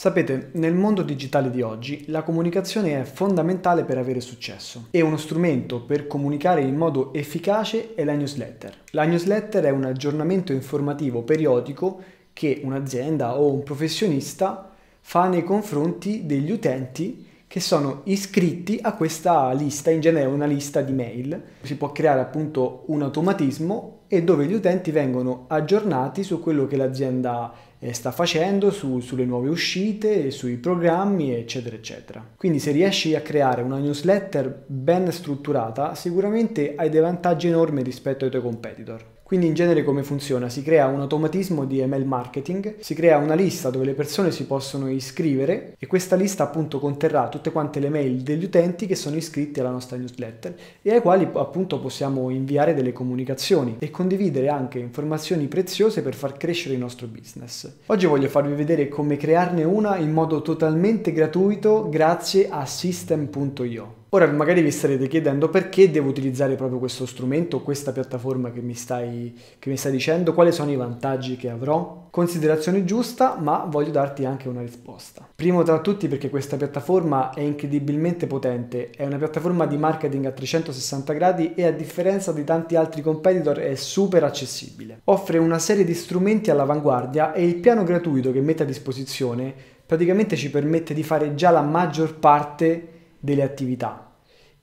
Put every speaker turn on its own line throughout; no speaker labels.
Sapete, nel mondo digitale di oggi la comunicazione è fondamentale per avere successo e uno strumento per comunicare in modo efficace è la newsletter. La newsletter è un aggiornamento informativo periodico che un'azienda o un professionista fa nei confronti degli utenti che sono iscritti a questa lista, in genere una lista di mail. Si può creare appunto un automatismo e dove gli utenti vengono aggiornati su quello che l'azienda eh, sta facendo, su, sulle nuove uscite, sui programmi, eccetera, eccetera. Quindi se riesci a creare una newsletter ben strutturata, sicuramente hai dei vantaggi enormi rispetto ai tuoi competitor. Quindi in genere come funziona? Si crea un automatismo di email marketing, si crea una lista dove le persone si possono iscrivere e questa lista appunto conterrà tutte quante le mail degli utenti che sono iscritti alla nostra newsletter e ai quali appunto possiamo inviare delle comunicazioni e condividere anche informazioni preziose per far crescere il nostro business. Oggi voglio farvi vedere come crearne una in modo totalmente gratuito grazie a system.io. Ora magari vi starete chiedendo perché devo utilizzare proprio questo strumento, questa piattaforma che mi, stai, che mi stai dicendo, quali sono i vantaggi che avrò. Considerazione giusta, ma voglio darti anche una risposta. Primo tra tutti perché questa piattaforma è incredibilmente potente, è una piattaforma di marketing a 360 gradi e a differenza di tanti altri competitor è super accessibile. Offre una serie di strumenti all'avanguardia e il piano gratuito che mette a disposizione praticamente ci permette di fare già la maggior parte di delle attività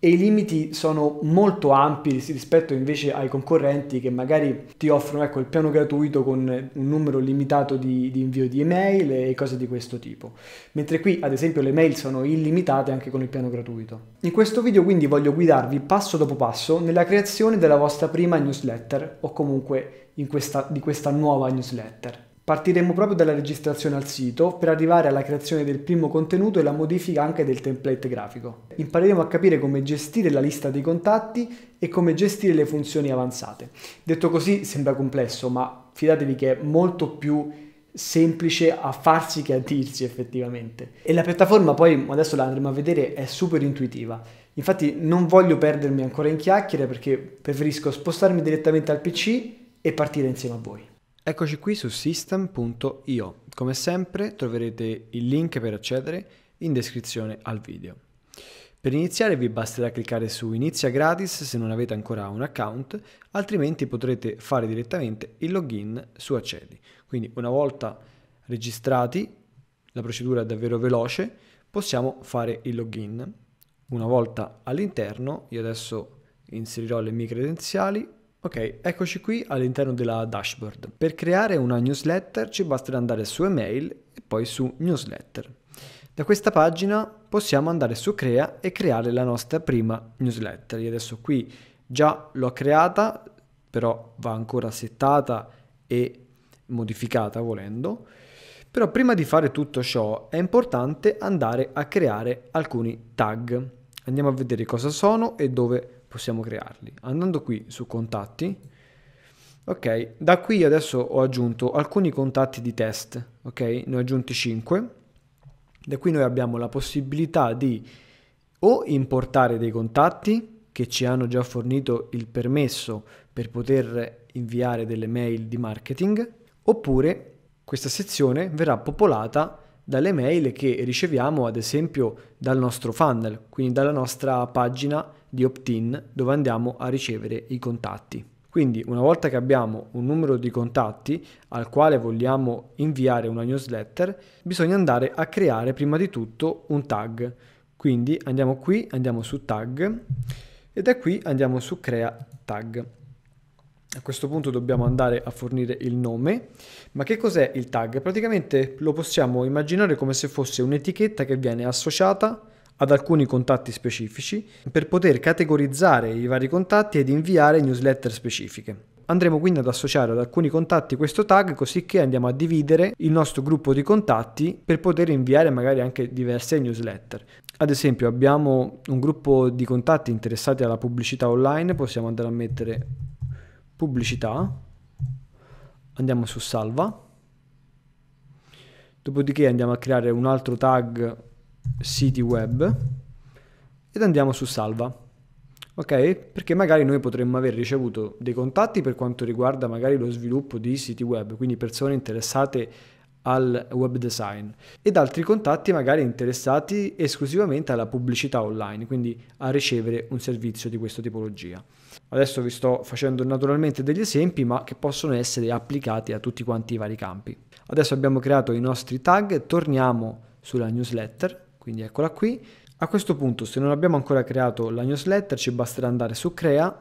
e i limiti sono molto ampi rispetto invece ai concorrenti che magari ti offrono ecco, il piano gratuito con un numero limitato di, di, invio di email e cose di questo tipo. Mentre qui ad esempio le mail sono illimitate anche con il piano gratuito. In questo video quindi voglio guidarvi passo dopo passo nella creazione della vostra prima newsletter o comunque questa, di questa nuova newsletter. Partiremo proprio dalla registrazione al sito per arrivare alla creazione del primo contenuto e la modifica anche del template grafico. Impareremo a capire come gestire la lista dei contatti e come gestire le funzioni avanzate. Detto così sembra complesso, ma fidatevi che è molto più semplice a farsi che a dirsi effettivamente. E la piattaforma poi, adesso la andremo a vedere, è super intuitiva. Infatti non voglio perdermi ancora in chiacchiere perché preferisco spostarmi direttamente al PC e partire insieme a voi. Eccoci qui su system.io. Come sempre troverete il link per accedere in descrizione al video. Per iniziare vi basterà cliccare su Inizia gratis se non avete ancora un account, altrimenti potrete fare direttamente il login su Accedi. Quindi una volta registrati, la procedura è davvero veloce, possiamo fare il login. Una volta all'interno, io adesso inserirò le mie credenziali, Ok, eccoci qui all'interno della dashboard. Per creare una newsletter ci basta andare su email e poi su newsletter. Da questa pagina possiamo andare su crea e creare la nostra prima newsletter. Io adesso qui già l'ho creata, però va ancora settata e modificata volendo. Però prima di fare tutto ciò è importante andare a creare alcuni tag. Andiamo a vedere cosa sono e dove sono possiamo crearli. Andando qui su contatti, ok, da qui adesso ho aggiunto alcuni contatti di test, ok, ne ho aggiunti 5, da qui noi abbiamo la possibilità di o importare dei contatti che ci hanno già fornito il permesso per poter inviare delle mail di marketing, oppure questa sezione verrà popolata dalle mail che riceviamo ad esempio dal nostro funnel, quindi dalla nostra pagina di opt-in dove andiamo a ricevere i contatti. Quindi una volta che abbiamo un numero di contatti al quale vogliamo inviare una newsletter, bisogna andare a creare prima di tutto un tag. Quindi andiamo qui, andiamo su tag e da qui andiamo su crea tag. A questo punto dobbiamo andare a fornire il nome, ma che cos'è il tag? Praticamente lo possiamo immaginare come se fosse un'etichetta che viene associata ad alcuni contatti specifici per poter categorizzare i vari contatti ed inviare newsletter specifiche. Andremo quindi ad associare ad alcuni contatti questo tag così che andiamo a dividere il nostro gruppo di contatti per poter inviare magari anche diverse newsletter. Ad esempio abbiamo un gruppo di contatti interessati alla pubblicità online, possiamo andare a mettere pubblicità, andiamo su salva, dopodiché andiamo a creare un altro tag siti web ed andiamo su salva. Ok? Perché magari noi potremmo aver ricevuto dei contatti per quanto riguarda magari lo sviluppo di siti web, quindi persone interessate al web design ed altri contatti magari interessati esclusivamente alla pubblicità online, quindi a ricevere un servizio di questa tipologia. Adesso vi sto facendo naturalmente degli esempi, ma che possono essere applicati a tutti quanti i vari campi. Adesso abbiamo creato i nostri tag, torniamo sulla newsletter quindi eccola qui. A questo punto, se non abbiamo ancora creato la newsletter, ci basterà andare su Crea.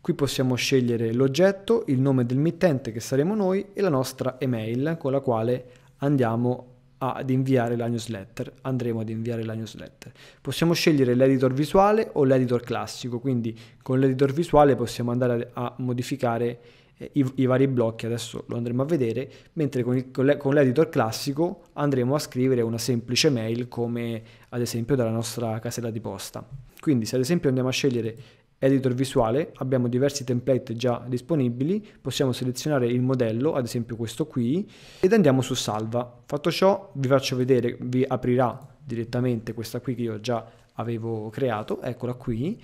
Qui possiamo scegliere l'oggetto, il nome del mittente che saremo noi e la nostra email con la quale andiamo ad inviare la newsletter. Andremo ad inviare la newsletter. Possiamo scegliere l'editor visuale o l'editor classico, quindi con l'editor visuale possiamo andare a modificare eh, i, i, vari blocchi, adesso lo andremo a vedere, mentre con, il, con, le, con l'editor classico andremo a scrivere una semplice mail come ad esempio dalla nostra casella di posta. Quindi se ad esempio andiamo a scegliere editor visuale, abbiamo diversi template già disponibili, possiamo selezionare il modello, ad esempio questo qui, ed andiamo su salva. Fatto ciò vi faccio vedere, vi aprirà direttamente questa qui che io già avevo creato, eccola qui,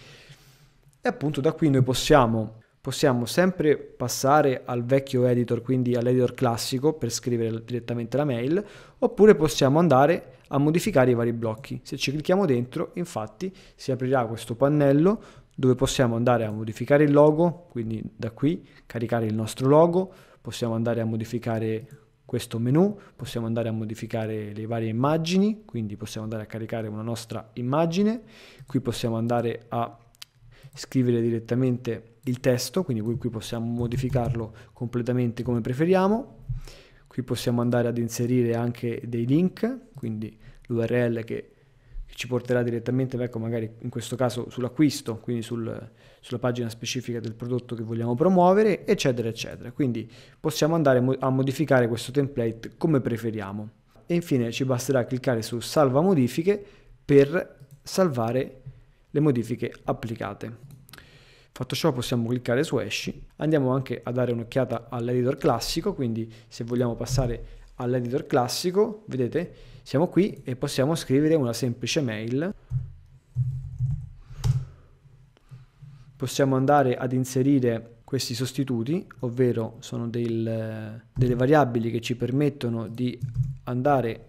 e appunto da qui noi possiamo possiamo sempre passare al vecchio editor, quindi all'editor classico per scrivere direttamente la mail, oppure possiamo andare a modificare i vari blocchi. Se ci clicchiamo dentro, infatti, si aprirà questo pannello dove possiamo andare a modificare il logo, quindi da qui caricare il nostro logo, possiamo andare a modificare questo menu, possiamo andare a modificare le varie immagini, quindi possiamo andare a caricare una nostra immagine, qui possiamo andare a scrivere direttamente il testo, quindi qui, possiamo modificarlo completamente come preferiamo. Qui possiamo andare ad inserire anche dei link, quindi l'URL che ci porterà direttamente, ecco, magari in questo caso sull'acquisto, quindi sul, sulla pagina specifica del prodotto che vogliamo promuovere, eccetera, eccetera. Quindi possiamo andare a modificare questo template come preferiamo. E infine ci basterà cliccare su salva modifiche per salvare il le modifiche applicate. Fatto ciò possiamo cliccare su esci, andiamo anche a dare un'occhiata all'editor classico, quindi se vogliamo passare all'editor classico, vedete, siamo qui e possiamo scrivere una semplice mail. Possiamo andare ad inserire questi sostituti, ovvero sono del, delle variabili che ci permettono di andare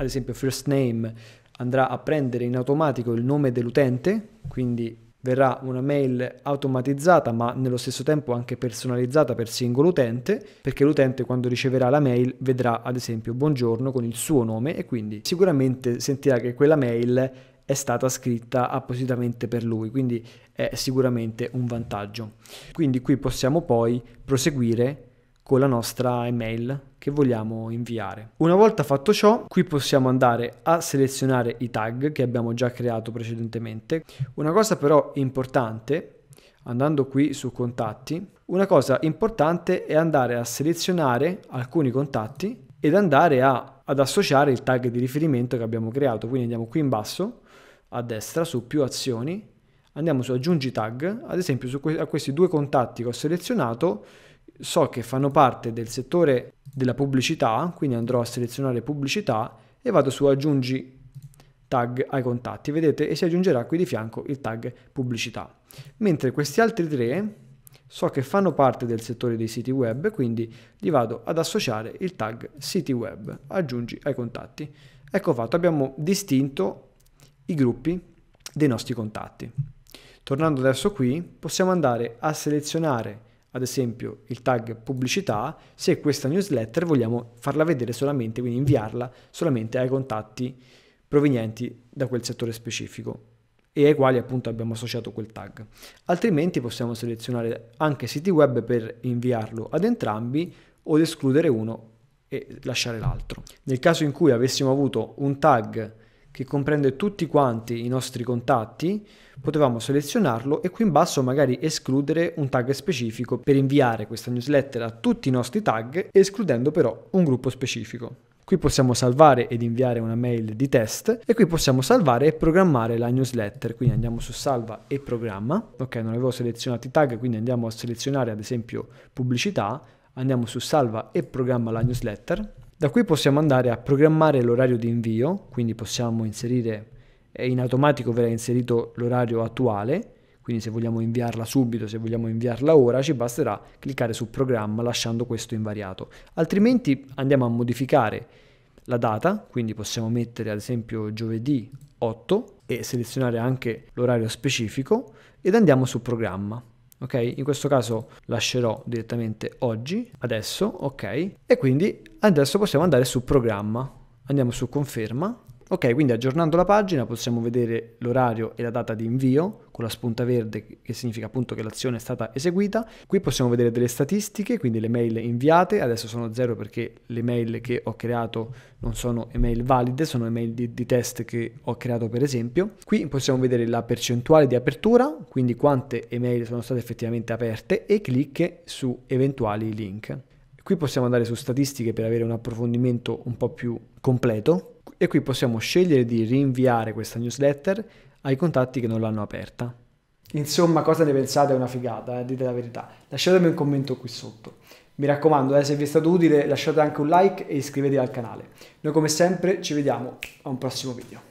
ad esempio first name andrà a prendere in automatico il nome dell'utente, quindi verrà una mail automatizzata ma nello stesso tempo anche personalizzata per singolo utente perché l'utente quando riceverà la mail vedrà ad esempio buongiorno con il suo nome e quindi sicuramente sentirà che quella mail è stata scritta appositamente per lui quindi è sicuramente un vantaggio quindi qui possiamo poi proseguire con la nostra email che vogliamo inviare. Una volta fatto ciò, qui possiamo andare a selezionare i tag che abbiamo già creato precedentemente. Una cosa però importante, andando qui su contatti, una cosa importante è andare a selezionare alcuni contatti ed andare a, ad associare il tag di riferimento che abbiamo creato. Quindi andiamo qui in basso, a destra, su più azioni, andiamo su aggiungi tag, ad esempio que a questi due contatti che ho selezionato so che fanno parte del settore della pubblicità, quindi andrò a selezionare pubblicità e vado su aggiungi tag ai contatti, vedete? E si aggiungerà qui di fianco il tag pubblicità. Mentre questi altri tre so che fanno parte del settore dei siti web, quindi gli vado ad associare il tag siti web, aggiungi ai contatti. Ecco fatto, abbiamo distinto i gruppi dei nostri contatti. Tornando adesso qui, possiamo andare a selezionare ad esempio il tag pubblicità se questa newsletter vogliamo farla vedere solamente, quindi inviarla solamente ai contatti provenienti da quel settore specifico e ai quali appunto abbiamo associato quel tag. Altrimenti possiamo selezionare anche siti web per inviarlo ad entrambi o escludere uno e lasciare l'altro. Nel caso in cui avessimo avuto un tag che comprende tutti quanti i nostri contatti, potevamo selezionarlo e qui in basso magari escludere un tag specifico per inviare questa newsletter a tutti i nostri tag, escludendo però un gruppo specifico. Qui possiamo salvare ed inviare una mail di test e qui possiamo salvare e programmare la newsletter. Quindi andiamo su salva e programma. Ok, non avevo selezionato i tag, quindi andiamo a selezionare ad esempio pubblicità. Andiamo su salva e programma la newsletter da qui possiamo andare a programmare l'orario di invio, quindi possiamo inserire, in automatico verrà inserito l'orario attuale, quindi se vogliamo inviarla subito, se vogliamo inviarla ora, ci basterà cliccare su programma lasciando questo invariato. Altrimenti andiamo a modificare la data, quindi possiamo mettere ad esempio giovedì 8 e selezionare anche l'orario specifico ed andiamo su programma ok? In questo caso lascerò direttamente oggi, adesso, ok? E quindi adesso possiamo andare su programma, andiamo su conferma, ok? Quindi aggiornando la pagina possiamo vedere l'orario e la data di invio, con la spunta verde che significa appunto che l'azione è stata eseguita. Qui possiamo vedere delle statistiche, quindi le mail inviate, adesso sono zero perché le mail che ho creato non sono email valide, sono email di, di test che ho creato per esempio. Qui possiamo vedere la percentuale di apertura, quindi quante email sono state effettivamente aperte e clic su eventuali link. Qui possiamo andare su statistiche per avere un approfondimento un po' più completo e qui possiamo scegliere di rinviare questa newsletter ai contatti che non l'hanno aperta. Insomma, cosa ne pensate? È una figata, eh? dite la verità. Lasciatemi un commento qui sotto. Mi raccomando, eh, se vi è stato utile lasciate anche un like e iscrivetevi al canale. Noi come sempre ci vediamo a un prossimo video.